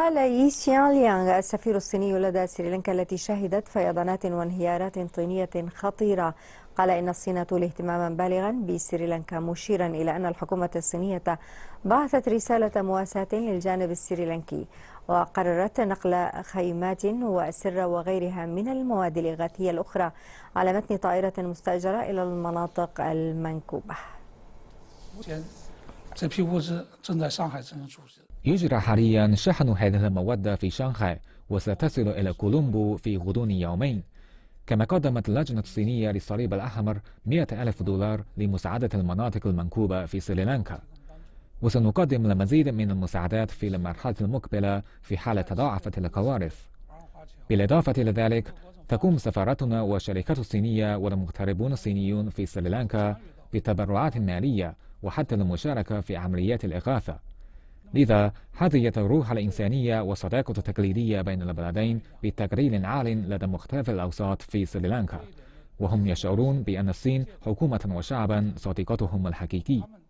قال يي شيان ليانغ السفير الصيني لدى سريلانكا التي شهدت فيضانات وانهيارات طينية خطيرة قال إن الصين تولي اهتماما بالغا بسريلانكا مشيرا إلى أن الحكومة الصينية بعثت رسالة مواساة للجانب السريلانكي وقررت نقل خيمات وأسرة وغيرها من المواد الإغاثية الأخرى على متن طائرة مستأجرة إلى المناطق المنكوبة يجرى حاليا شحن هذه المواد في شنغهاي وستصل إلى كولومبو في غضون يومين كما قدمت اللجنة الصينية للصليب الأحمر 100 ألف دولار لمساعدة المناطق المنكوبة في سريلانكا وسنقدم المزيد من المساعدات في المرحلة المقبلة في حال تضاعفت الكوارث بالإضافة إلى ذلك تقوم سفارتنا والشركات الصينية والمغتربون الصينيون في سريلانكا بتبرعات مالية وحتى المشاركة في عمليات الإغاثة لذا حظيت الروح الإنسانية والصداقة التقليدية بين البلدين بتقرير عال لدى مختلف الأوساط في سريلانكا وهم يشعرون بأن الصين حكومة وشعبا صديقتهم الحقيقي